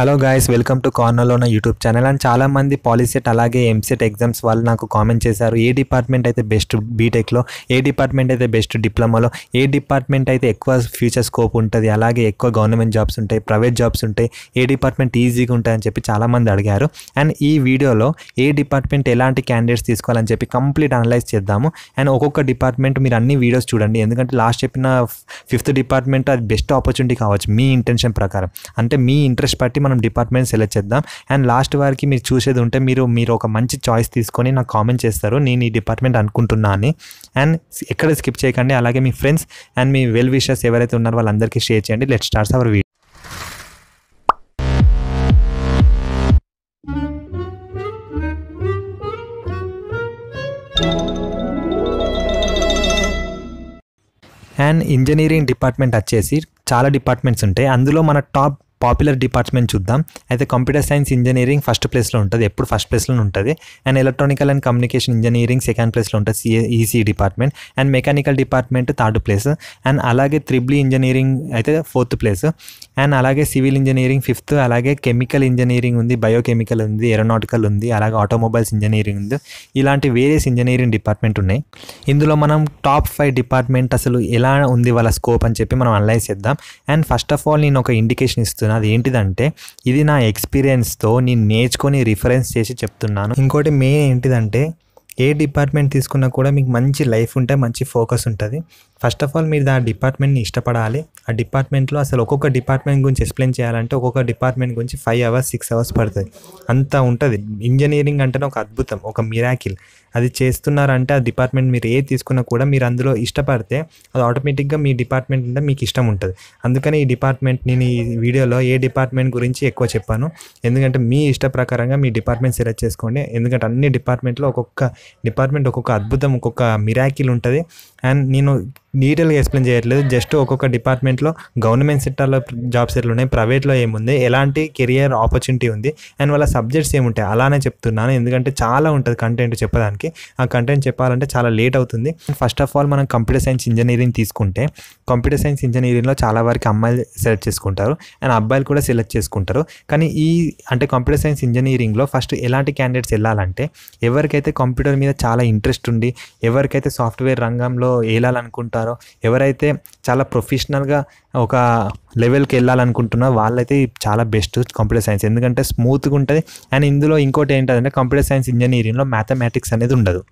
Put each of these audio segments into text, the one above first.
hello guys welcome to కార్నర్లో నా YouTube channel and చాలామంది పాలిసెట్ అలాగే ఎంసెట్ ఎగ్జామ్స్ వాళ్ళు నాకు కామెంట్ చేశారు ఏ డిపార్ట్మెంట్ అయితే బెస్ట్ బీటెక్లో ఏ డిపార్ట్మెంట్ అయితే బెస్ట్ డిప్లొమాలో ఏ డిపార్ట్మెంట్ అయితే ఎక్కువ ఫ్యూచర్ స్కోప్ ఉంటుంది అలాగే ఎక్కువ గవర్నమెంట్ జాబ్స్ ఉంటాయి ప్రైవేట్ జాబ్స్ ఉంటాయి ఏ డిపార్ట్మెంట్ ఈజీగా ఉంటాయని చెప్పి చాలామంది అడిగారు అండ్ ఈ వీడియోలో ఏ డిపార్ట్మెంట్ ఎలాంటి క్యాండిడేట్స్ తీసుకోవాలని చెప్పి కంప్లీట్ అనలైజ్ చేద్దాము అండ్ ఒక్కొక్క డిపార్ట్మెంట్ మీరు అన్ని వీడియోస్ చూడండి ఎందుకంటే లాస్ట్ చెప్పిన ఫిఫ్త్ డిపార్ట్మెంట్ అది బెస్ట్ ఆపర్చునిటీ కావచ్చు మీ ఇంటెన్షన్ ప్రకారం అంటే మీ ఇంట్రెస్ట్ బట్టి మనం డిపార్ట్మెంట్ సెలెక్ట్ చేద్దాం అండ్ లాస్ట్ వారికి మీరు చూసేది ఉంటే మీరు మీరు ఒక మంచి చాయిస్ తీసుకొని నాకు కామెంట్ చేస్తారు నేను ఈ డిపార్ట్మెంట్ అనుకుంటున్నా అని అండ్ ఎక్కడ స్కిప్ చేయకండి అలాగే మీ ఫ్రెండ్స్ అండ్ మీ వెల్ విషర్స్ ఎవరైతే ఉన్నారో వాళ్ళందరికీ షేర్ చేయండి let starts our video and engineering department వచ్చేసి చాలా డిపార్ట్మెంట్స్ ఉంటాయి అందులో మన టాప్ పాపులర్ డిపార్ట్మెంట్ చూద్దాం అయితే కంప్యూటర్ సైన్స్ ఇంజనీరింగ్ ఫస్ట్ ప్లేస్లో ఉంటుంది ఎప్పుడు ఫస్ట్ ప్లేస్లో ఉంటుంది and electronical and communication engineering second ప్లేస్లో ఉంటుంది EC department and mechanical department third place and అలాగే త్రిబ్లీ ఇంజనీరింగ్ అయితే ఫోర్త్ ప్లేస్ అండ్ అలాగే సివిల్ ఇంజనీరింగ్ ఫిఫ్త్ అలాగే కెమికల్ ఇంజనీరింగ్ ఉంది బయోకెమికల్ ఉంది ఏరోనాటికల్ ఉంది అలాగే ఆటోమొబైల్స్ ఇంజనీరింగ్ ఉంది ఇలాంటి వేరియస్ ఇంజనీరింగ్ డిపార్ట్మెంట్ ఉన్నాయి ఇందులో మనం టాప్ ఫైవ్ డిపార్ట్మెంట్ అసలు ఎలా ఉంది వాళ్ళ స్కోప్ అని చెప్పి మనం అనలైజ్ చేద్దాం అండ్ ఫస్ట్ ఆఫ్ ఆల్ నేను ఒక ఇండికేషన్ ఇస్తున్నాను చెప్తున్నా అది ఏంటిదంటే ఇది నా ఎక్స్పీరియన్స్తో నేను నేర్చుకొని రిఫరెన్స్ చేసి చెప్తున్నాను ఇంకోటి మెయిన్ ఏంటిదంటే ఏ డిపార్ట్మెంట్ తీసుకున్నా కూడా మీకు మంచి లైఫ్ ఉంటే మంచి ఫోకస్ ఉంటుంది ఫస్ట్ ఆఫ్ ఆల్ మీరు ఆ డిపార్ట్మెంట్ని ఇష్టపడాలి ఆ డిపార్ట్మెంట్లో అసలు ఒక్కొక్క డిపార్ట్మెంట్ గురించి ఎక్స్ప్లెయిన్ చేయాలంటే ఒక్కొక్క డిపార్ట్మెంట్ గురించి ఫైవ్ అవర్స్ సిక్స్ అవర్స్ పడుతుంది అంతా ఉంటుంది ఇంజనీరింగ్ అంటేనే ఒక అద్భుతం ఒక మిరాకిల్ అది చేస్తున్నారంటే ఆ డిపార్ట్మెంట్ మీరు ఏ తీసుకున్నా కూడా మీరు అందులో ఇష్టపడితే అది ఆటోమేటిక్గా మీ డిపార్ట్మెంట్ అంటే మీకు ఇష్టం ఉంటుంది అందుకని ఈ డిపార్ట్మెంట్ నేను ఈ వీడియోలో ఏ డిపార్ట్మెంట్ గురించి ఎక్కువ చెప్పాను ఎందుకంటే మీ ఇష్ట ప్రకారంగా మీ డిపార్ట్మెంట్ సెలెక్ట్ చేసుకోండి ఎందుకంటే అన్ని డిపార్ట్మెంట్లో ఒక్కొక్క డిపార్ట్మెంట్ ఒక్కొక్క అద్భుతం ఒక్కొక్క మిరాకిల్ ఉంటుంది అండ్ నేను డీటెయిల్గా ఎక్స్ప్లెయిన్ చేయట్లేదు జస్ట్ ఒక్కొక్క డిపార్ట్మెంట్లో గవర్నమెంట్ సెక్టర్లో జాబ్స్ ఉన్నాయి ప్రైవేట్లో ఏముంది ఎలాంటి కెరియర్ ఆపర్చునిటీ ఉంది అండ్ వాళ్ళ సబ్జెక్ట్స్ ఏముంటాయి అలానే చెప్తున్నాను ఎందుకంటే చాలా ఉంటుంది కంటెంట్ చెప్పడానికి ఆ కంటెంట్ చెప్పాలంటే చాలా లేట్ అవుతుంది ఫస్ట్ ఆఫ్ ఆల్ మనం కంప్యూటర్ సైన్స్ ఇంజనీరింగ్ తీసుకుంటే కంప్యూటర్ సైన్స్ ఇంజనీరింగ్లో చాలా వరకు అమ్మాయిలు సెలెక్ట్ చేసుకుంటారు అండ్ అబ్బాయిలు కూడా సెలెక్ట్ చేసుకుంటారు కానీ ఈ అంటే కంప్యూటర్ సైన్స్ ఇంజనీరింగ్లో ఫస్ట్ ఎలాంటి క్యాండిడేట్స్ వెళ్ళాలంటే ఎవరికైతే కంప్యూటర్ మీద చాలా ఇంట్రెస్ట్ ఉండి ఎవరికైతే సాఫ్ట్వేర్ రంగంలో వెళ్ళాలనుకుంటారు ఉంటారో ఎవరైతే చాలా ప్రొఫెషనల్గా ఒక లెవెల్కి వెళ్ళాలనుకుంటున్నా వాళ్ళైతే చాలా బెస్ట్ కంప్యూటర్ సైన్స్ ఎందుకంటే స్మూత్గా ఉంటుంది అండ్ ఇందులో ఇంకోటి ఏంటంటే కంప్యూటర్ సైన్స్ ఇంజనీరింగ్లో మ్యాథమెటిక్స్ అనేది ఉండదు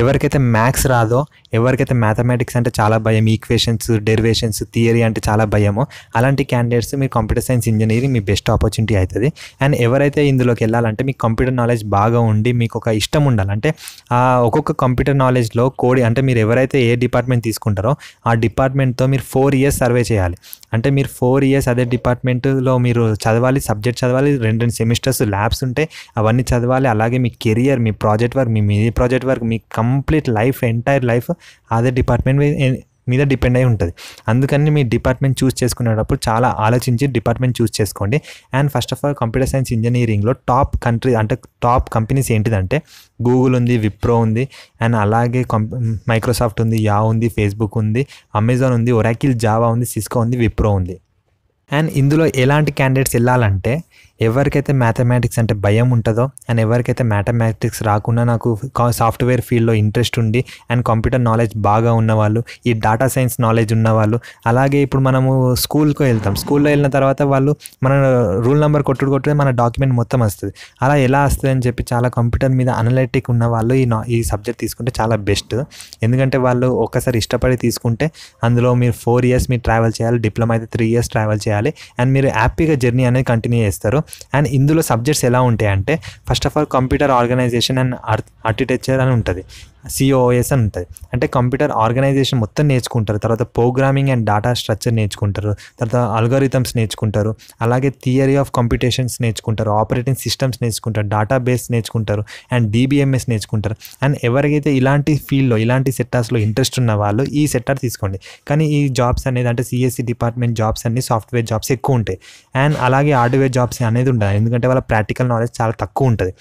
ఎవరికైతే మ్యాథ్స్ రాదో ఎవరికైతే మ్యాథమెటిక్స్ అంటే చాలా భయం ఈక్వేషన్స్ డెరివేషన్స్ థియరీ అంటే చాలా భయమో అలాంటి క్యాండిడేట్స్ మీరు కంప్యూటర్ సైన్స్ ఇంజనీరింగ్ మీ బెస్ట్ ఆపర్చునిటీ అవుతుంది అండ్ ఎవరైతే ఇందులోకి వెళ్ళాలంటే మీకు కంప్యూటర్ నాలెడ్జ్ బాగా ఉండి మీకు ఒక ఇష్టం ఉండాలంటే ఒక్కొక్క కంప్యూటర్ నాలెడ్జ్లో కోడి అంటే మీరు ఎవరైతే ఏ డిపార్ట్మెంట్ తీసుకుంటారో ఆ డిపార్ట్మెంట్తో మీరు ఫోర్ ఇయర్స్ సర్వే చేయాలి అంటే మీరు ఫోర్ ఇయర్స్ అదే డిపార్ట్మెంట్లో మీరు చదవాలి సబ్జెక్ట్ చదవాలి రెండు రెండు సెమిస్టర్స్ ల్యాబ్స్ ఉంటే అవన్నీ చదవాలి అలాగే మీ కెరియర్ మీ ప్రాజెక్ట్ వర్క్ మీ మీ ప్రాజెక్ట్ వర్క్ మీ కంప్లీట్ లైఫ్ ఎంటైర్ లైఫ్ అదే డిపార్ట్మెంట్ మీద డిపెండ్ అయి ఉంటుంది అందుకని మీ డిపార్ట్మెంట్ చూస్ చేసుకునేటప్పుడు చాలా ఆలోచించి డిపార్ట్మెంట్ చూస్ చేసుకోండి and first of all computer science ఇంజనీరింగ్లో టాప్ కంట్రీ అంటే టాప్ కంపెనీస్ ఏంటిదంటే గూగుల్ ఉంది విప్రో ఉంది అండ్ అలాగే మైక్రోసాఫ్ట్ ఉంది యా ఉంది ఫేస్బుక్ ఉంది అమెజాన్ ఉంది ఒరాకిల్ జావా ఉంది సిస్కో ఉంది విప్రో ఉంది అండ్ ఇందులో ఎలాంటి క్యాండిడేట్స్ వెళ్ళాలంటే ఎవరికైతే మ్యాథమెటిక్స్ అంటే భయం ఉంటుందో అండ్ ఎవరికైతే మ్యాథమెటిక్స్ రాకుండా నాకు సాఫ్ట్వేర్ ఫీల్డ్లో ఇంట్రెస్ట్ ఉండి అండ్ కంప్యూటర్ నాలెడ్జ్ బాగా ఉన్నవాళ్ళు ఈ డాటా సైన్స్ నాలెడ్జ్ ఉన్నవాళ్ళు అలాగే ఇప్పుడు మనము స్కూల్కి వెళ్తాం స్కూల్లో వెళ్ళిన తర్వాత వాళ్ళు మన రూల్ నెంబర్ కొట్టుడు కొట్టుడే మన డాక్యుమెంట్ మొత్తం వస్తుంది అలా ఎలా వస్తుంది అని చెప్పి చాలా కంప్యూటర్ మీద అనలైటిక్ ఉన్న వాళ్ళు ఈ ఈ సబ్జెక్ట్ తీసుకుంటే చాలా బెస్ట్ ఎందుకంటే వాళ్ళు ఒక్కసారి ఇష్టపడి తీసుకుంటే అందులో మీరు ఫోర్ ఇయర్స్ మీరు ట్రావెల్ చేయాలి డిప్లొమా అయితే త్రీ ఇయర్స్ ట్రావెల్ చేయాలి అండ్ మీరు హ్యాపీగా జర్నీ అనేది కంటిన్యూ చేస్తారు అండ్ ఇందులో సబ్జెక్ట్స్ ఎలా ఉంటాయంటే first of all computer organization and architecture అని ఉంటుంది సిఓఎస్ అని ఉంటుంది అంటే కంప్యూటర్ ఆర్గనైజేషన్ మొత్తం నేర్చుకుంటారు తర్వాత ప్రోగ్రామింగ్ అండ్ డేటా స్ట్రక్చర్ నేర్చుకుంటారు తర్వాత అల్గారిథమ్స్ నేర్చుకుంటారు అలాగే థియరీ ఆఫ్ కంప్యూటేషన్స్ నేర్చుకుంటారు ఆపరేటింగ్ సిస్టమ్స్ నేర్చుకుంటారు బేస్ నేర్చుకుంటారు అండ్ డీబీఎంఎస్ నేర్చుకుంటారు అండ్ ఎవరికైతే ఇలాంటి ఫీల్డ్లో ఇలాంటి సెక్టార్స్లో ఇంట్రెస్ట్ ఉన్న వాళ్ళు ఈ సెక్టార్ తీసుకోండి కానీ ఈ జాబ్స్ అనేది అంటే సిఎస్సి e డిపార్ట్మెంట్ జాబ్స్ అన్ని సాఫ్ట్వేర్ జాబ్స్ ఎక్కువ ఉంటాయి అండ్ అలాగే హార్డ్వేర్ జాబ్స్ అనేది ఉండాలి ఎందుకంటే వాళ్ళ ప్రాక్టికల్ నాలెడ్జ్ చాలా తక్కువ ఉంటుంది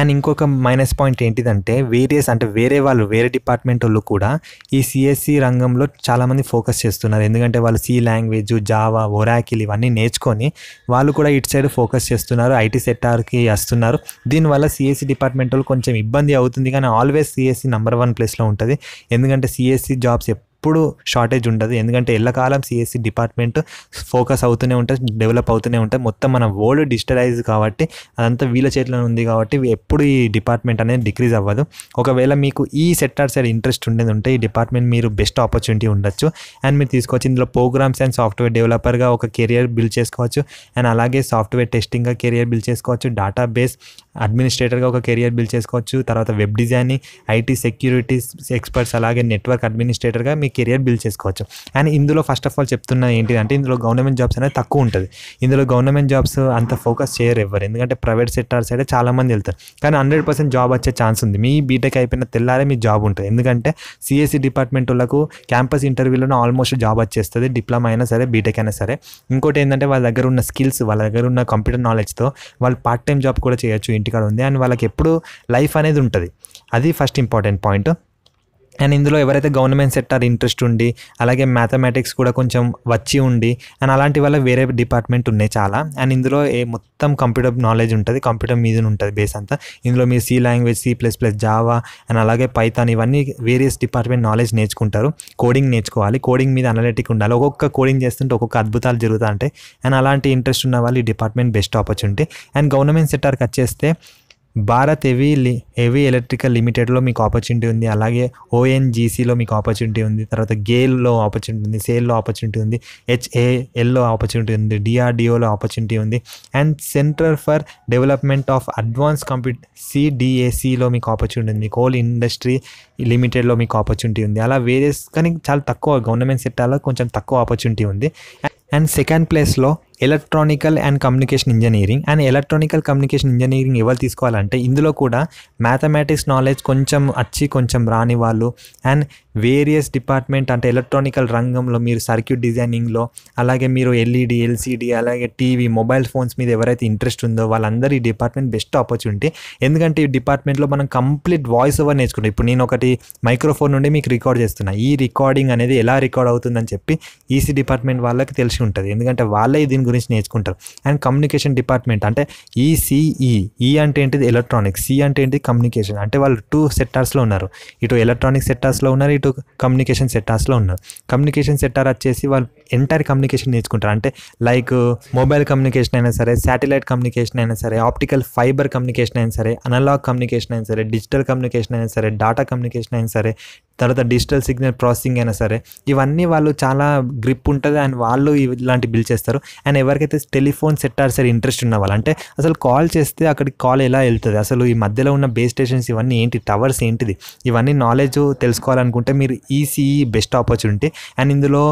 అండ్ ఇంకొక మైనస్ పాయింట్ ఏంటిదంటే వేరియస్ అంటే వేరే వాళ్ళు వేరే డిపార్ట్మెంట్ వాళ్ళు కూడా ఈ సిఎస్సి e రంగంలో చాలామంది ఫోకస్ చేస్తున్నారు ఎందుకంటే వాళ్ళు సి లాంగ్వేజ్ జావా ఒరాకిల్ ఇవన్నీ నేర్చుకొని వాళ్ళు కూడా ఇటు సైడ్ ఫోకస్ చేస్తున్నారు ఐటీ సెక్టార్కి వస్తున్నారు దీనివల్ల సిఎస్సి డిపార్ట్మెంట్ e వాళ్ళు కొంచెం ఇబ్బంది అవుతుంది కానీ ఆల్వేస్ సిఎస్సి నెంబర్ వన్ ప్లేస్లో ఉంటుంది ఎందుకంటే సిఎస్సి జాబ్స్ ఎప్పుడు షార్టేజ్ ఉండదు ఎందుకంటే ఎల్లకాలం సిఎస్సి డిపార్ట్మెంట్ ఫోకస్ అవుతూనే ఉంటుంది డెవలప్ అవుతూనే ఉంటుంది మొత్తం మన వరల్డ్ డిజిటలైజ్ కాబట్టి అదంతా వీళ్ళ చేతిలో ఉంది కాబట్టి ఎప్పుడు ఈ డిపార్ట్మెంట్ అనేది డిక్రీజ్ అవ్వదు ఒకవేళ మీకు ఈ సెక్టార్ సైడ్ ఇంట్రెస్ట్ ఉండేది ఉంటే ఈ డిపార్ట్మెంట్ మీరు బెస్ట్ ఆపర్చునిటీ ఉండొచ్చు అండ్ మీరు తీసుకోవచ్చు ఇందులో ప్రోగ్రామ్స్ అండ్ సాఫ్ట్వేర్ డెవలపర్గా ఒక కెరియర్ బిల్డ్ చేసుకోవచ్చు అండ్ అలాగే సాఫ్ట్వేర్ టెస్టింగ్గా కెరియర్ బిల్డ్ చేసుకోవచ్చు బేస్ అడ్మినిస్ట్రేటర్గా ఒక కెరియర్ బిల్డ్ చేసుకోవచ్చు తర్వాత web designing IT securities experts అలాగే నెట్వర్క్ అడ్మినిస్ట్రేటర్గా మీ కెరియర్ బిల్డ్ చేసుకోవచ్చు అండ్ ఇందులో ఫస్ట్ ఆఫ్ ఆల్ చెప్తున్నా ఏంటి అంటే ఇందులో గవర్నమెంట్ జాబ్స్ అనేది తక్కువ ఉంటుంది ఇందులో గవర్నమెంట్ జాబ్స్ అంత ఫోకస్ చేయరు ఎవరు ఎందుకంటే ప్రైవేట్ సెక్టార్స్ అయితే చాలామంది వెళ్తారు కానీ హండ్రెడ్ పర్సెంట్ జాబ్ వచ్చే ఛాన్స్ ఉంది మీ బీటెక్ అయిపోయిన తెల్లారే మీ జాబ్ ఉంటుంది ఎందుకంటే సిఎస్సి డిపార్ట్మెంట్ వాళ్ళకు క్యాంపస్ ఇంటర్వ్యూలోనే ఆల్మోస్ట్ జాబ్ వచ్చేస్తుంది డిప్లొమా అయినా సరే బీటెక్ అయినా సరే ఇంకోటి ఏంటంటే వాళ్ళ దగ్గర ఉన్న స్కిల్స్ వాళ్ళ దగ్గర ఉన్న కంప్యూటర్ నాలెడ్జ్తో వాళ్ళు పార్ట్ టైం జాబ్ కూడా చేయొచ్చు ఇంటికాడ ఉంది అండ్ వాళ్ళకి ఎప్పుడు లైఫ్ అనేది ఉంటుంది అది ఫస్ట్ ఇంపార్టెంట్ పాయింట్ అండ్ ఇందులో ఎవరైతే గవర్నమెంట్ సెక్టార్ ఇంట్రెస్ట్ ఉండి అలాగే మ్యాథమెటిక్స్ కూడా కొంచెం వచ్చి ఉండి అండ్ అలాంటి వల్ల వేరే డిపార్ట్మెంట్ ఉన్నాయి చాలా అండ్ ఇందులో ఏ మొత్తం కంప్యూటర్ నాలెడ్జ్ ఉంటుంది కంప్యూటర్ మీద ఉంటుంది బేస్ అంతా ఇందులో మీరు C language C plus plus Java and అలాగే పైథాన్ ఇవన్నీ వేరియస్ డిపార్ట్మెంట్ నాలెడ్జ్ నేర్చుకుంటారు కోడింగ్ నేర్చుకోవాలి కోడింగ్ మీద అనలెటిక్ ఉండాలి ఒక్కొక్క కోడింగ్ చేస్తుంటే ఒక్కొక్క అద్భుతాలు జరుగుతూ ఉంటాయి అండ్ అలాంటి ఇంట్రెస్ట్ ఉన్న వాళ్ళు ఈ department best opportunity and government సెక్టార్కి వచ్చేస్తే భారత్ హెవీ హెవీ ఎలక్ట్రికల్ లిమిటెడ్లో మీకు ఆపర్చునిటీ ఉంది అలాగే ఓఎన్జీసీలో మీకు ఆపర్చునిటీ ఉంది తర్వాత గేల్లో ఆపర్చునిటీ ఉంది సేల్లో ఆపర్చునిటీ ఉంది హెచ్ఏఎల్లో ఆపర్చునిటీ ఉంది డిఆర్డిఓలో ఆపర్చునిటీ ఉంది and centre for development of advance compute సిడిఏసీలో మీకు ఆపర్చునిటీ ఉంది కోల్ ఇండస్ట్రీ లిమిటెడ్లో మీకు ఆపర్చునిటీ ఉంది అలా వేరియస్ కానీ చాలా తక్కువ గవర్నమెంట్ సెక్టార్లో కొంచెం తక్కువ ఆపర్చునిటీ ఉంది అండ్ సెకండ్ ప్లేస్లో electronical and communication engineering and electronical communication engineering ఎవరు తీసుకోవాలంటే ఇందులో కూడా మ్యాథమెటిక్స్ నాలెడ్జ్ కొంచెం వచ్చి కొంచెం రాని వాళ్ళు అండ్ వేరియస్ డిపార్ట్మెంట్ అంటే ఎలక్ట్రానికల్ రంగంలో మీరు సర్క్యూట్ డిజైనింగ్లో అలాగే మీరు ఎల్ఈడి ఎల్సీడీ అలాగే టీవీ మొబైల్ ఫోన్స్ మీద ఎవరైతే ఇంట్రెస్ట్ ఉందో వాళ్ళందరూ ఈ డిపార్ట్మెంట్ బెస్ట్ ఆపర్చునిటీ ఎందుకంటే ఈ డిపార్ట్మెంట్లో మనం కంప్లీట్ వాయిస్ ఓవర్ నేర్చుకుంటాం ఇప్పుడు నేను ఒకటి మైక్రోఫోన్ నుండి మీకు రికార్డ్ చేస్తున్నా ఈ రికార్డింగ్ అనేది ఎలా రికార్డ్ అవుతుందని చెప్పి ఈసీ డిపార్ట్మెంట్ వాళ్ళకి తెలిసి ఉంటుంది ఎందుకంటే వాళ్ళే దీని గురించి నేర్చుకుంటారు అండ్ కమ్యూనికేషన్ డిపార్ట్మెంట్ అంటే ఈసీఈ ఈ అంటే ఏంటిది ఎలక్ట్రానిక్స్ సి అంటే ఏంటి కమ్యూనికేషన్ అంటే వాళ్ళు టూ సెక్టార్స్లో ఉన్నారు ఇటు ఎలక్ట్రానిక్ సెక్టార్స్లో ఉన్నారు టు కమ్యూనికేషన్ సెటార్స్లో ఉన్నారు కమ్యూనికేషన్ సెటార్ వచ్చేసి వాళ్ళు ఎంటైర్ కమ్యూనికేషన్ నేర్చుకుంటారు అంటే లైక్ మొబైల్ కమ్యూనికేషన్ అయినా సరే శాటిలైట్ కమ్యూనికేషన్ అయినా సరే ఆప్టికల్ ఫైబర్ కమ్యూనికేషన్ అయినా సరే అనలాగ్ కమ్యూనికేషన్ అయినా సరే డిజిటల్ కమ్యూనికేషన్ అయినా సరే డాటా కమ్యూనికేషన్ అయినా సరే తర్వాత డిజిటల్ సిగ్నల్ ప్రాసెసింగ్ అయినా సరే ఇవన్నీ వాళ్ళు చాలా గ్రిప్ ఉంటుంది అండ్ వాళ్ళు ఇలాంటి బిల్ చేస్తారు అండ్ ఎవరికైతే టెలిఫోన్ సెట్టార్ సరే ఇంట్రెస్ట్ ఉన్న వాళ్ళు అంటే అసలు కాల్ చేస్తే అక్కడికి కాల్ ఎలా వెళ్తుంది అసలు ఈ మధ్యలో ఉన్న బేస్ స్టేషన్స్ ఇవన్నీ ఏంటి టవర్స్ ఏంటిది ఇవన్నీ నాలెడ్జ్ తెలుసుకోవాలనుకుంటే మీరు ఈసీఈ బెస్ట్ ఆపర్చునిటీ అండ్ ఇందులో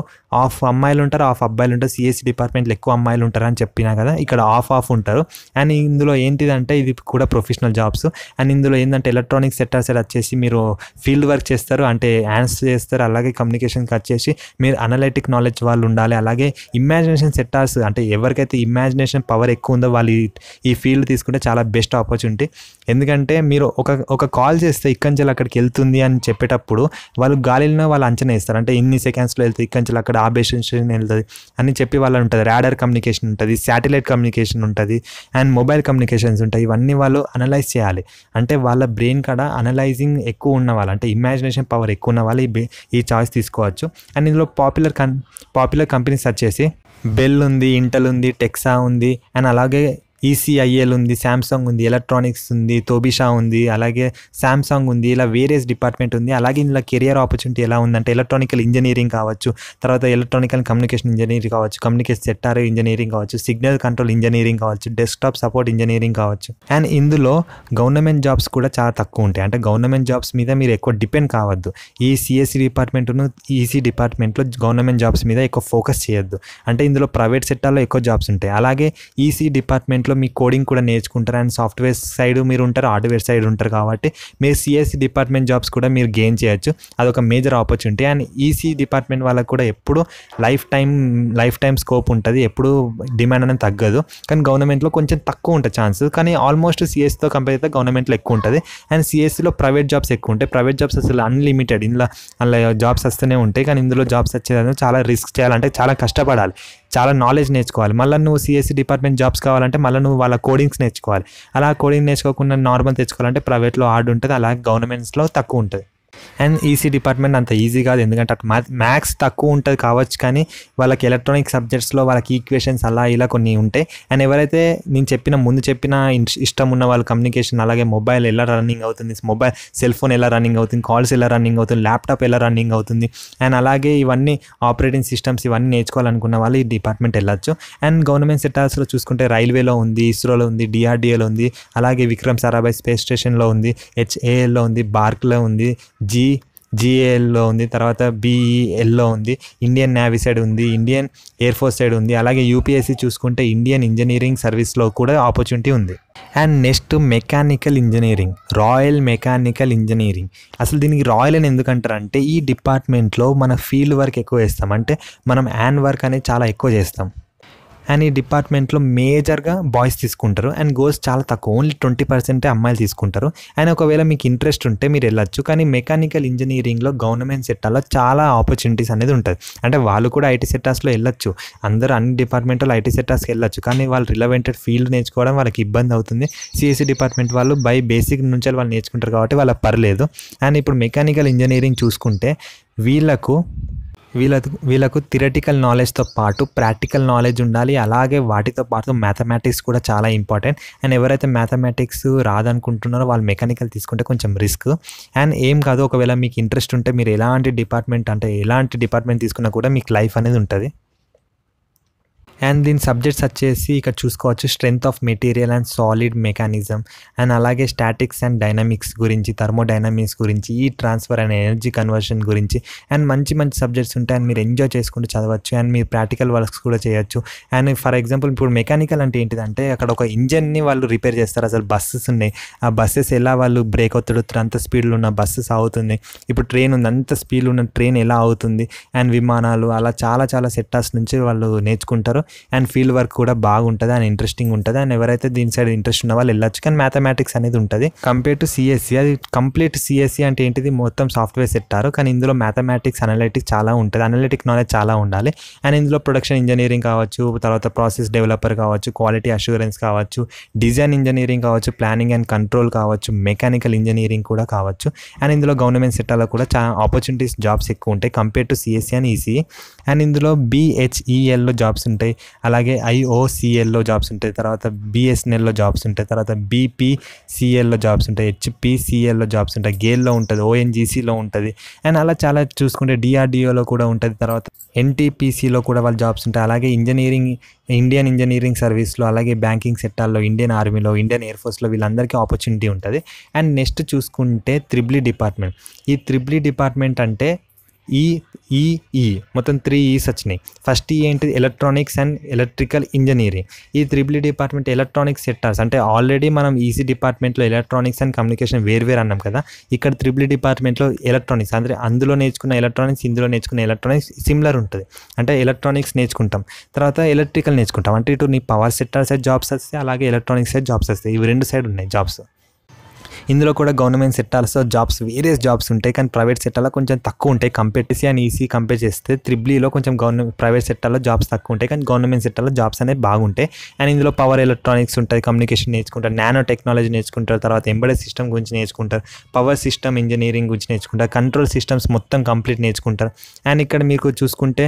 ఆఫ్ అమ్మాయిలు ఉంటారు ఆఫ్ అబ్బాయిలు ఉంటారు సిఎస్సి డిపార్ట్మెంట్లో ఎక్కువ అమ్మాయిలు ఉంటారు అని చెప్పినా కదా ఇక్కడ ఆఫ్ ఆఫ్ ఉంటారు అండ్ ఇందులో ఏంటిదంటే ఇది కూడా ప్రొఫెషనల్ జాబ్స్ అండ్ ఇందులో ఏంటంటే ఎలక్ట్రానిక్ సెక్టర్ సెట్ వచ్చేసి మీరు ఫీల్డ్ వర్క్ చేస్తారు అంటే యాన్సర్ చేస్తారు అలాగే కమ్యూనికేషన్కి వచ్చేసి మీరు అనలైటిక్ నాలెడ్జ్ వాళ్ళు ఉండాలి అలాగే ఇమాజినేషన్ సెక్టార్స్ అంటే ఎవరికైతే ఇమాజినేషన్ పవర్ ఎక్కువ ఉందో వాళ్ళు ఈ ఫీల్డ్ తీసుకుంటే చాలా బెస్ట్ ఆపర్చునిటీ ఎందుకంటే మీరు ఒక ఒక కాల్ చేస్తే ఇక్కడి నుంచి అక్కడికి వెళ్తుంది అని చెప్పేటప్పుడు వాళ్ళ వాళ్ళు గాలిలో వాళ్ళు అంచనా ఇస్తారు అంటే ఇన్ని సెకండ్స్లో వెళ్తుంది ఇక్కడి నుంచి అక్కడ ఆబేషన్ వెళ్తుంది అని చెప్పి వాళ్ళు ఉంటుంది ర్యాడర్ కమ్యూనికేషన్ ఉంటుంది శాటిలైట్ కమ్యూనికేషన్ ఉంటుంది అండ్ మొబైల్ కమ్యూనికేషన్స్ ఉంటాయి ఇవన్నీ వాళ్ళు అనలైజ్ చేయాలి అంటే వాళ్ళ బ్రెయిన్ కాడ అనలైజింగ్ ఎక్కువ ఉన్న వాళ్ళు అంటే ఇమాజినేషన్ పవర్ ఎక్కువ ఉన్న వాళ్ళు ఈ చాయిస్ తీసుకోవచ్చు అండ్ ఇందులో పాపులర్ కన్ పాపులర్ కంపెనీస్ వచ్చేసి బెల్ ఉంది ఇంటల్ ఉంది టెక్సా ఉంది అండ్ అలాగే ఈసీఐఎల్ e ఉంది శాంసంగ్ ఉంది ఎలక్ట్రానిక్స్ ఉంది తోబిషా ఉంది అలాగే శాంసంగ్ ఉంది ఇలా వేరియస్ డిపార్ట్మెంట్ ఉంది అలాగే ఇందులో కెరియర్ ఆపర్చునిటీ ఎలా ఉందంటే ఎలక్ట్రానికల్ ఇంజనీరింగ్ కావచ్చు తర్వాత ఎలక్ట్రానికల్ కమ్యూనికేషన్ ఇంజనీరింగ్ కావచ్చు కమ్యూనికేషన్ సెట్టార్ ఇంజనీరింగ్ కావచ్చు సిగ్నల్ కంట్రోల్ ఇంజనీరింగ్ కావచ్చు డెస్క్టాప్ సపోర్ట్ ఇంజనీరింగ్ కావచ్చు అండ్ ఇందులో గవర్నమెంట్ జాబ్స్ కూడా చాలా తక్కువ ఉంటాయి అంటే గవర్నమెంట్ జాబ్స్ మీద మీరు ఎక్కువ డిపెండ్ కావద్దు ఈ సిఎస్సి డిపార్ట్మెంట్ను ఈసీ డిపార్ట్మెంట్లో గవర్నమెంట్ జాబ్స్ మీద ఎక్కువ ఫోకస్ చేయొద్దు అంటే ఇందులో ప్రైవేట్ సెక్టార్లో ఎక్కువ జాబ్స్ ఉంటాయి అలాగే ఈసీ e డిపార్ట్మెంట్లో దాంట్లో మీ కోడింగ్ కూడా నేర్చుకుంటారు అండ్ సాఫ్ట్వేర్ సైడ్ మీరు ఉంటారు హార్డ్వేర్ సైడ్ ఉంటారు కాబట్టి మీరు సిఎస్సి డిపార్ట్మెంట్ జాబ్స్ కూడా మీరు గెయిన్ చేయొచ్చు అదొక major opportunity and EC department వాళ్ళకు కూడా ఎప్పుడు life time life time scope ఉంటుంది ఎప్పుడు డిమాండ్ అనేది తగ్గదు కానీ గవర్నమెంట్లో కొంచెం తక్కువ ఉంటుంది ఛాన్స్ కానీ ఆల్మోస్ట్ సిఎస్సితో కంపేర్ అయితే గవర్నమెంట్లో ఎక్కువ ఉంటుంది అండ్ సిఎస్సిలో ప్రైవేట్ జాబ్స్ ఎక్కువ ఉంటాయి ప్రైవేట్ జాబ్స్ అసలు అన్లిమిటెడ్ ఇందులో అలా జాబ్స్ వస్తూనే ఉంటాయి కానీ ఇందులో జాబ్స్ వచ్చేదాన్ని చాలా రిస్క్ చేయాలంటే చాలా కష్టపడాలి చాలా నాలెడ్జ్ నేర్చుకోవాలి మళ్ళీ నువ్వు సిఎస్సి డిపార్ట్మెంట్ జాబ్స్ కావాలంటే మళ్ళీ నువ్వు వాళ్ళ కోడింగ్స్ నేర్చుకోవాలి అలా కోడింగ్ నేర్చుకోకుండా నార్మల్ తెచ్చుకోవాలంటే ప్రైవేట్లో హార్డ్ ఉంటుంది అలా గవర్నమెంట్స్లో తక్కువ ఉంటుంది అండ్ ఈసీ డిపార్ట్మెంట్ అంత ఈజీ కాదు ఎందుకంటే అటు మ్యాథ్స్ తక్కువ ఉంటుంది కావచ్చు కానీ వాళ్ళకి ఎలక్ట్రానిక్ సబ్జెక్ట్స్లో వాళ్ళకి ఈక్వేషన్స్ అలా ఇలా కొన్ని ఉంటాయి అండ్ ఎవరైతే నేను చెప్పిన ముందు చెప్పిన ఇష్టం ఉన్న వాళ్ళ కమ్యూనికేషన్ అలాగే మొబైల్ ఎలా రన్నింగ్ అవుతుంది మొబైల్ సెల్ ఫోన్ ఎలా రన్నింగ్ అవుతుంది కాల్స్ ఎలా రన్నింగ్ అవుతుంది ల్యాప్టాప్ ఎలా రన్నింగ్ అవుతుంది అండ్ అలాగే ఇవన్నీ ఆపరేటింగ్ సిస్టమ్స్ ఇవన్నీ నేర్చుకోవాలనుకున్న వాళ్ళు ఈ డిపార్ట్మెంట్ వెళ్ళొచ్చు అండ్ గవర్నమెంట్ సెటార్స్లో చూసుకుంటే రైల్వేలో ఉంది ఇస్రోలో ఉంది డిఆర్డిఏలో ఉంది అలాగే విక్రమ్ సారాభాయ్ స్పేస్ స్టేషన్లో ఉంది హెచ్ఏఎల్లో ఉంది బార్క్లో ఉంది జీ జిఏఎల్లో ఉంది తర్వాత బీఈఎల్లో ఉంది ఇండియన్ నేవీ సైడ్ ఉంది ఇండియన్ ఎయిర్ ఫోర్స్ సైడ్ ఉంది అలాగే యూపీఎస్సీ చూసుకుంటే ఇండియన్ ఇంజనీరింగ్ సర్వీస్లో కూడా ఆపర్చునిటీ ఉంది and next mechanical engineering royal mechanical engineering అసలు దీనికి రాయల్ అని ఎందుకంటారు అంటే ఈ డిపార్ట్మెంట్లో మన ఫీల్డ్ వర్క్ ఎక్కువ చేస్తాం అంటే మనం హ్యాండ్ వర్క్ అనేది చాలా ఎక్కువ చేస్తాం అండ్ ఈ డిపార్ట్మెంట్లో మేజర్గా బాయ్స్ తీసుకుంటారు అండ్ గోల్స్ చాలా తక్కువ ఓన్లీ ట్వంటీ పర్సెంటే అమ్మాయిలు తీసుకుంటారు అండ్ ఒకవేళ మీకు ఇంట్రెస్ట్ ఉంటే మీరు వెళ్ళొచ్చు కానీ మెకానికల్ ఇంజనీరింగ్లో గవర్నమెంట్ సెట్టాల్లో చాలా ఆపర్చునిటీస్ అనేది ఉంటుంది అంటే వాళ్ళు కూడా ఐటీ సెట్టార్స్లో వెళ్ళొచ్చు అందరూ అన్ని డిపార్ట్మెంట్లో ఐటీ సెట్టార్స్కి వెళ్ళొచ్చు కానీ వాళ్ళు రిలవెంటెడ్ ఫీల్డ్ నేర్చుకోవడం వాళ్ళకి ఇబ్బంది అవుతుంది సిఎస్సి డిపార్ట్మెంట్ వాళ్ళు బై బేసిక్ నుంచి వాళ్ళు నేర్చుకుంటారు కాబట్టి వాళ్ళకి పర్లేదు అండ్ ఇప్పుడు మెకానికల్ ఇంజనీరింగ్ చూసుకుంటే వీళ్ళకు వీళ్ళ వీళ్ళకు థిరటికల్ నాలెడ్జ్తో పాటు ప్రాక్టికల్ నాలెడ్జ్ ఉండాలి అలాగే వాటితో పాటు మ్యాథమెటిక్స్ కూడా చాలా ఇంపార్టెంట్ అండ్ ఎవరైతే మ్యాథమెటిక్స్ రాదనుకుంటున్నారో వాళ్ళు మెకానికల్ తీసుకుంటే కొంచెం రిస్క్ అండ్ ఏం కాదు ఒకవేళ మీకు ఇంట్రెస్ట్ ఉంటే మీరు ఎలాంటి డిపార్ట్మెంట్ అంటే ఎలాంటి డిపార్ట్మెంట్ తీసుకున్నా కూడా మీకు లైఫ్ అనేది ఉంటుంది అండ్ దీని సబ్జెక్ట్స్ వచ్చేసి ఇక్కడ చూసుకోవచ్చు strength of material and solid mechanism and అలాగే స్టాటిక్స్ అండ్ డైనమిక్స్ గురించి థర్మోడైనమిక్స్ గురించి ఈ ట్రాన్స్ఫర్ అండ్ ఎనర్జీ కన్వర్షన్ గురించి అండ్ మంచి మంచి సబ్జెక్ట్స్ ఉంటాయి అండ్ మీరు ఎంజాయ్ చేసుకుంటూ చదవచ్చు అండ్ మీరు ప్రాక్టికల్ వర్క్స్ కూడా చేయొచ్చు అండ్ ఫర్ ఎగ్జాంపుల్ ఇప్పుడు మెకానికల్ అంటే ఏంటిదంటే అక్కడ ఒక ఇంజన్ని వాళ్ళు రిపేర్ చేస్తారు అసలు బస్సెస్ ఉన్నాయి ఆ బస్సెస్ ఎలా వాళ్ళు బ్రేక్ అవుతుడుతారు అంత స్పీడ్లో ఉన్న బస్సెస్ అవుతుంది ఇప్పుడు ట్రైన్ ఉంది అంత స్పీడ్లో ఉన్న ట్రైన్ ఎలా అవుతుంది అండ్ విమానాలు అలా చాలా చాలా సెట్టర్స్ నుంచి వాళ్ళు నేర్చుకుంటారు అండ్ ఫీల్డ్ వర్క్ కూడా బాగుంటుంది అండ్ ఇంట్రెస్టింగ్ ఉంటుంది అండ్ ఎవరైతే దీని సైడ్ ఇంట్రెస్ట్ ఉన్న వాళ్ళు వెళ్ళొచ్చు కానీ మ్యాథమెటిక్స్ అనేది ఉంటుంది కంపేర్ టు సిఎస్సి అది కంప్లీట్ సిఎస్సి e అంటే ఏంటిది మొత్తం సాఫ్ట్వేర్ సెట్టారు కానీ ఇందులో మ్యాథమెటిక్స్ అనలిటిక్స్ చాలా ఉంటుంది అనలిటిక్ నాలెడ్జ్ చాలా ఉండాలి అండ్ ఇందులో ప్రొడక్షన్ ఇంజనీరింగ్ కావచ్చు తర్వాత ప్రాసెస్ డెవలపర్ కావచ్చు క్వాలిటీ అష్యూరెన్స్ కావచ్చు డిజైన్ ఇంజనీరింగ్ కావచ్చు ప్లానింగ్ అండ్ కంట్రోల్ కావచ్చు మెకానికల్ ఇంజనీరింగ్ కూడా కావచ్చు అండ్ ఇందులో గవర్నమెంట్ సెక్టర్లో కూడా చాలా ఆపర్చునిటీస్ జాబ్స్ ఎక్కువ ఉంటాయి compare to CSE and ECE and ఇందులో బీహెచ్ఈఎల్లో e జాబ్స్ ఉంటాయి అలాగే ఐఓసిఎల్లో జాబ్స్ ఉంటాయి తర్వాత బిఎస్ఎన్ఎల్లో జాబ్స్ ఉంటాయి తర్వాత బీపీసీఎల్లో జాబ్స్ ఉంటాయి హెచ్పిసిఎల్లో జాబ్స్ ఉంటాయి గేల్లో ఉంటుంది ఓఎన్జీసీలో ఉంటుంది అండ్ అలా చాలా చూసుకుంటే డిఆర్డిఓలో కూడా ఉంటుంది తర్వాత ఎన్టీపీసీలో కూడా వాళ్ళ జాబ్స్ ఉంటాయి అలాగే ఇంజనీరింగ్ ఇండియన్ ఇంజనీరింగ్ సర్వీస్లో అలాగే బ్యాంకింగ్ సెక్టార్లో ఇండియన్ ఆర్మీలో ఇండియన్ ఎయిర్ ఫోర్స్లో వీళ్ళందరికీ ఆపర్చునిటీ ఉంటుంది అండ్ నెక్స్ట్ చూసుకుంటే త్రిబ్లీ డిపార్ట్మెంట్ ఈ త్రిబ్లీ డిపార్ట్మెంట్ అంటే ఈ ఈ ఈ మొత్తం త్రీ ఈస్ వచ్చినాయి ఫస్ట్ e ఈ ఏంటిది ఎలక్ట్రానిక్స్ అండ్ ఎలక్ట్రికల్ ఇంజనీరింగ్ ఈ త్రిబుల్ డిపార్ట్మెంట్ ఎలక్ట్రానిక్స్ సెక్టార్స్ అంటే ఆల్రెడీ మనం ఈసీ డిపార్ట్మెంట్లో ఎలక్ట్రానిక్స్ అండ్ కమ్యూనికేషన్ వేర్వేర్ అన్నాం కదా ఇక్కడ త్రిబుల్ డిపార్ట్మెంట్లో ఎలక్ట్రానిక్స్ అంటే అందులో నేర్చుకున్న ఎలక్ట్రానిక్స్ ఇందులో నేర్చుకున్న ఎలక్ట్రానిక్స్ సిమిలర్ ఉంటుంది అంటే ఎలక్ట్రానిక్స్ నేర్చుకుంటాం తర్వాత ఎలక్ట్రికల్ నేర్చుకుంటాం అంటే ఇటు నీ పవర్ సెక్టార్ సైడ్ జాబ్స్ వస్తాయి అలాగే ఎలక్ట్రానిక్స్ సైడ్ జాబ్స్ వస్తాయి ఇవి రెండు సైడ్ ఉన్నాయి జాబ్స్ ఇందులో కూడా గవర్నమెంట్ సెట్టాల్సో జాబ్స్ వేరియస్ జాబ్స్ ఉంటాయి కానీ ప్రైవేట్ సెట్టాలో కొంచెం తక్కువ ఉంటాయి కంపెటీసీ అండ్ ఈసీ కంపేర్ చేస్తే త్రిబ్లీలో కొంచెం గవర్నమెంట్ ప్రైవేట్ సెట్టాలో జాబ్స్ తక్కువ ఉంటాయి కానీ గవర్నమెంట్ సెట్టాలో జాబ్స్ అనేవి బాగుంటాయి అండ్ ఇందులో పవర్ ఎలక్ట్రానిక్స్ ఉంటుంది కమ్యూనికేషన్ నేర్చుకుంటారు నానో టెక్నాలజీ నేర్చుకుంటారు తర్వాత ఎంబడే సిస్టమ్ గురించి నేర్చుకుంటారు పవర్ సిస్టమ్ ఇంజనీరింగ్ గురించి నేర్చుకుంటారు కంట్రోల్ సిస్టమ్స్ మొత్తం కంప్లీట్ నేర్చుకుంటారు అండ్ ఇక్కడ మీకు చూసుకుంటే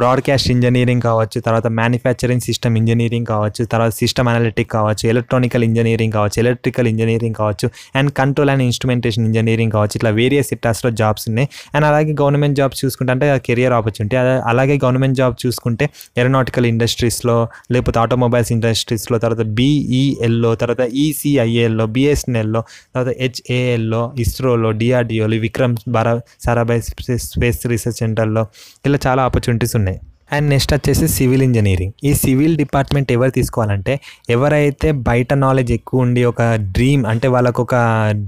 బ్రాడ్కాస్ట్ ఇంజనీరింగ్ కావచ్చు తర్వాత మ్యానుఫ్యాక్చరింగ్ సిస్టమ్ ఇంజనీరింగ్ కావచ్చు తర్వాత సిస్టమ్ అనలిటిక్ కావచ్చు ఎలక్ట్రానికల్ ఇంజనీరింగ్ కావచ్చు ఎలక్ట్రికల్ ఇంజనీరింగ్ కావచ్చు and control and instrumentation engineering కావచ్చు ఇట్లా వేరియస్ సెక్టార్స్లో జాబ్స్ ఉన్నాయి అండ్ అలాగే గవర్నమెంట్ జాబ్స్ చూసుకుంటే అంటే కెరియర్ ఆపర్చునిటీ అలాగే గవర్నమెంట్ జాబ్ చూసుకుంటే ఏరోనాటికల్ ఇండస్ట్రీస్లో లేకపోతే ఆటోమొబైల్స్ ఇండస్ట్రీస్లో తర్వాత బీఈఎల్లో e తర్వాత ఈసీఐఏల్లో e బిఎస్ఎన్ఎల్లో తర్వాత హెచ్ఏఎల్లో ఇస్రోలో డిఆర్డిఓలో విక్రమ్ బారా సారాభాయ్ స్పేస్ రీసెర్చ్ సెంటర్లో ఇలా చాలా ఆపర్చునిటీస్ ఉన్నాయి అండ్ నెక్స్ట్ వచ్చేసి సివిల్ ఇంజనీరింగ్ ఈ సివిల్ డిపార్ట్మెంట్ ఎవరు తీసుకోవాలంటే ఎవరైతే బయట నాలెడ్జ్ ఎక్కువ ఉండి ఒక డ్రీమ్ అంటే వాళ్ళకు ఒక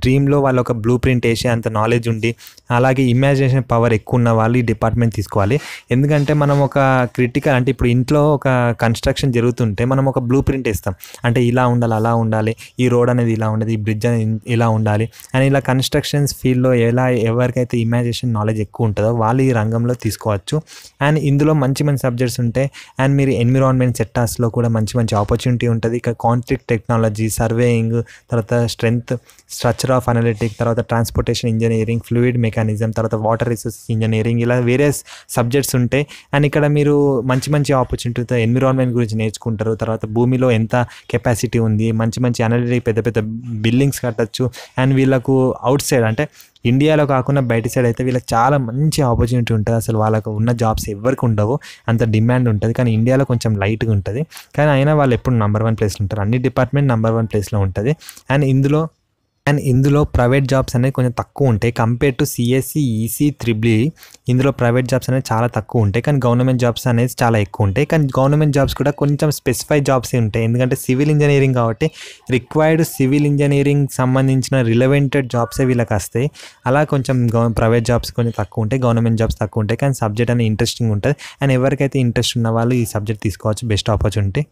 డ్రీమ్లో వాళ్ళు ఒక బ్లూ ప్రింట్ వేసే అంత నాలెడ్జ్ ఉండి అలాగే ఇమాజినేషన్ పవర్ ఎక్కువ ఉన్న వాళ్ళు ఈ డిపార్ట్మెంట్ తీసుకోవాలి ఎందుకంటే మనం ఒక క్రిటికల్ అంటే ఇప్పుడు ఇంట్లో ఒక కన్స్ట్రక్షన్ జరుగుతుంటే మనం ఒక బ్లూ ప్రింట్ వేస్తాం అంటే ఇలా ఉండాలి అలా ఉండాలి ఈ రోడ్ అనేది ఇలా ఉండదు ఈ బ్రిడ్జ్ అనేది ఇలా ఉండాలి అండ్ ఇలా కన్స్ట్రక్షన్స్ ఫీల్డ్లో ఎలా ఎవరికైతే ఇమాజినేషన్ నాలెడ్జ్ ఎక్కువ ఉంటుందో వాళ్ళు ఈ రంగంలో తీసుకోవచ్చు అండ్ ఇందులో మంచి మంచి సబ్జెక్ట్స్ ఉంటాయి అండ్ మీరు ఎన్విరాన్మెంట్ సెక్టార్స్లో కూడా మంచి మంచి ఆపర్చునిటీ ఉంటుంది ఇక కాంట్రిక్ట్ టెక్నాలజీ సర్వేయింగ్ తర్వాత స్ట్రెంగ్త్ స్ట్రక్చర్ ఆఫ్ అనలిటిక్ తర్వాత ట్రాన్స్పోర్టేషన్ ఇంజనీరింగ్ ఫ్లూయిడ్ మెకానిజం తర్వాత వాటర్ రిసోర్సెస్ ఇంజనీరింగ్ ఇలా వేరే సబ్జెక్ట్స్ ఉంటాయి అండ్ ఇక్కడ మీరు మంచి మంచి ఆపర్చునిటీతో ఎన్విరాన్మెంట్ గురించి నేర్చుకుంటారు తర్వాత భూమిలో ఎంత కెపాసిటీ ఉంది మంచి మంచి అనలిటిక్ పెద్ద పెద్ద బిల్డింగ్స్ కట్టచ్చు అండ్ వీళ్ళకు అవుట్ సైడ్ అంటే ఇండియాలో కాకుండా బయట సైడ్ అయితే వీళ్ళకి చాలా మంచి ఆపర్చునిటీ ఉంటుంది అసలు వాళ్ళకు ఉన్న జాబ్స్ ఎవరికి ఉండవు అంత డిమాండ్ ఉంటుంది కానీ ఇండియాలో కొంచెం లైట్గా ఉంటుంది కానీ అయినా వాళ్ళు ఎప్పుడు నెంబర్ వన్ ప్లేస్లో ఉంటారు అన్ని డిపార్ట్మెంట్ నెంబర్ వన్ ప్లేస్లో ఉంటుంది అండ్ ఇందులో అండ్ ఇందులో ప్రైవేట్ జాబ్స్ అనేవి కొంచెం తక్కువ ఉంటాయి compare to CSE EC triple E ఇందులో ప్రైవేట్ జాబ్స్ అనేవి చాలా తక్కువ ఉంటాయి కానీ గవర్నమెంట్ జాబ్స్ అనేది చాలా ఎక్కువ ఉంటాయి కానీ గవర్నమెంట్ జాబ్స్ కూడా కొంచెం స్పెసిఫై జాబ్స్ ఉంటాయి ఎందుకంటే సివిల్ ఇంజనీరింగ్ కాబట్టి రిక్వైర్డ్ సివిల్ ఇంజనీరింగ్ సంబంధించిన రిలవెంటెడ్ జాబ్సే వీళ్ళకి వస్తాయి అలా కొంచెం ప్రైవేట్ జాబ్స్ కొంచెం తక్కువ ఉంటాయి గవర్నమెంట్ జాబ్స్ తక్కువ ఉంటాయి కానీ సబ్జెక్ట్ అనేది ఇంట్రెస్టింగ్ ఉంటుంది అండ్ ఎవరికైతే ఇంట్రెస్ట్ ఉన్న వాళ్ళు ఈ సబ్జెక్ట్ తీసుకోవచ్చు best opportunity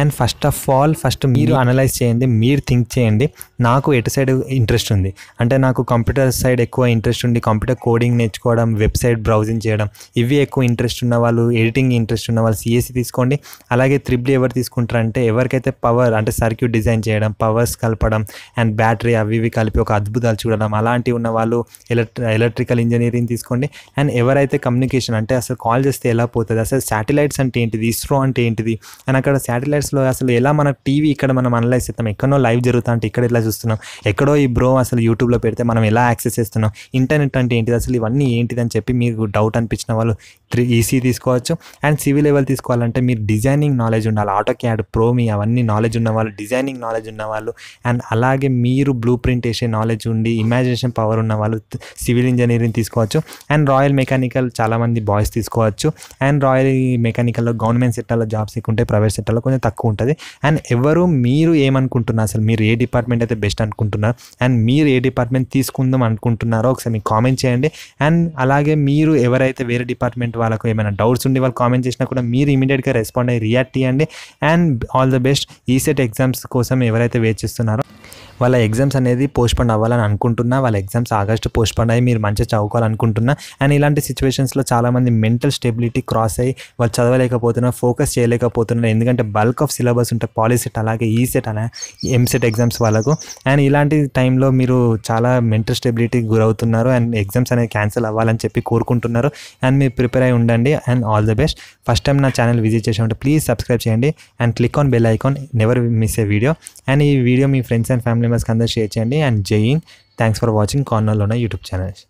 and first of all first మీరు అనలైజ్ చేయండి మీరు థింక్ చేయండి నాకు ఎటు సైడ్ సైడ్ ఇంట్రెస్ట్ ఉంది అంటే నాకు కంప్యూటర్ సైడ్ ఎక్కువ ఇంట్రెస్ట్ ఉంది కంప్యూటర్ కోడింగ్ నేర్చుకోవడం వెబ్సైట్ బ్రౌజింగ్ చేయడం ఇవి ఎక్కువ ఇంట్రెస్ట్ ఉన్న వాళ్ళు ఎడిటింగ్ ఇంట్రెస్ట్ ఉన్న వాళ్ళు సిఎస్సి e తీసుకోండి అలాగే త్రిబుల్ ఎవరు తీసుకుంటారు అంటే ఎవరికైతే పవర్ అంటే సర్క్యూట్ డిజైన్ చేయడం పవర్స్ కలపడం అండ్ బ్యాటరీ అవి ఇవి కలిపి ఒక అద్భుతాలు చూడడం అలాంటివి ఉన్న వాళ్ళు ఎలక్ట్రి ఎలక్ట్రికల్ ఇంజనీరింగ్ తీసుకోండి అండ్ ఎవరైతే కమ్యూనికేషన్ అంటే అసలు కాల్ చేస్తే ఎలా పోతుంది అసలు శాటిలైట్స్ అంటే ఏంటిది ఇస్రో అంటే ఏంటిది అండ్ అక్కడ శాటిలైట్స్లో అసలు ఎలా మన టీవీ ఇక్కడ మనం అనలైజ్ చేస్తాం ఎక్కడో లైవ్ జరుగుతా అంటే ఇక్కడ ఇలా చూస్తున్నాం ఎక్కడో ఈ బ్రో అసలు యూట్యూబ్లో పెడితే మనం ఎలా యాక్సెస్ చేస్తున్నాం ఇంటర్నెట్ అంటే ఏంటిది అసలు ఇవన్నీ ఏంటిది అని చెప్పి మీకు డౌట్ అనిపించిన వాళ్ళు త్రీ ఈసీ తీసుకోవచ్చు అండ్ సివిల్ లెవెల్ తీసుకోవాలంటే మీరు డిజైనింగ్ నాలెడ్జ్ ఉండాలి ఆటో క్యాడ్ ప్రో మీ అవన్నీ నాలెడ్జ్ ఉన్నవాళ్ళు డిజైనింగ్ నాలెడ్జ్ ఉన్నవాళ్ళు అండ్ అలాగే మీరు బ్లూ ప్రింట్ వేసే నాలెడ్జ్ ఉండి ఇమాజినేషన్ పవర్ ఉన్న వాళ్ళు సివిల్ ఇంజనీరింగ్ తీసుకోవచ్చు అండ్ రాయల్ మెకానికల్ చాలామంది బాయ్స్ తీసుకోవచ్చు అండ్ రాయల్ మెకానికల్లో గవర్నమెంట్ సెక్టర్లో జాబ్స్ ఎక్కువ ఉంటాయి ప్రైవేట్ సెక్టర్లో కొంచెం తక్కువ ఉంటుంది అండ్ ఎవరు మీరు ఏమనుకుంటున్నారు అసలు మీరు ఏ డిపార్ట్మెంట్ అయితే బెస్ట్ అనుకుంటున్నారు అనుకుంటున్నారు అండ్ మీరు ఏ డిపార్ట్మెంట్ తీసుకుందాం అనుకుంటున్నారో ఒకసారి మీకు కామెంట్ చేయండి అండ్ అలాగే మీరు ఎవరైతే వేరే డిపార్ట్మెంట్ వాళ్ళకు ఏమైనా డౌట్స్ ఉండి వాళ్ళు కామెంట్ చేసినా కూడా మీరు ఇమీడియట్గా రెస్పాండ్ అయ్యి రియాక్ట్ చేయండి and all the best ECET exams కోసం ఎవరైతే వెయిట్ చేస్తున్నారో వాళ్ళ ఎగ్జామ్స్ అనేది పోస్ట్పోన్ అవ్వాలని అనుకుంటున్నా వాళ్ళ ఎగ్జామ్స్ ఆగస్టు పోస్ట్పోన్ అయ్యి మీరు మంచిగా చదువుకోవాలనుకుంటున్నా అండ్ ఇలాంటి సిచ్యువేషన్స్లో చాలామంది మెంటల్ స్టెబిలిటీ క్రాస్ అయ్యి వాళ్ళు చదవలేకపోతున్నారు ఫోకస్ చేయలేకపోతున్నారు ఎందుకంటే బల్క్ ఆఫ్ సిలబస్ ఉంటే పాలిసెట్ అలాగే ఈసెట్ అలా ఎంసెట్ ఎగ్జామ్స్ వాళ్ళకు అండ్ ఇలాంటి ఇలాంటి టైంలో మీరు చాలా మెంటల్ స్టెబిలిటీకి గురవుతున్నారు అండ్ ఎగ్జామ్స్ అనేవి క్యాన్సిల్ అవ్వాలని చెప్పి కోరుకుంటున్నారు అండ్ మీరు ప్రిపేర్ అయి ఉండండి and all the best first time నా ఛానల్ విజిట్ చేసి ఉంటే ప్లీజ్ సబ్స్క్రైబ్ చేయండి and click on bell icon never miss a video and ఈ వీడియో మీ ఫ్రెండ్స్ అండ్ ఫ్యామిలీ మెంబర్స్కి అందరూ షేర్ చేయండి and join thanks for watching కార్నర్లోనే యూట్యూబ్ ఛానల్స్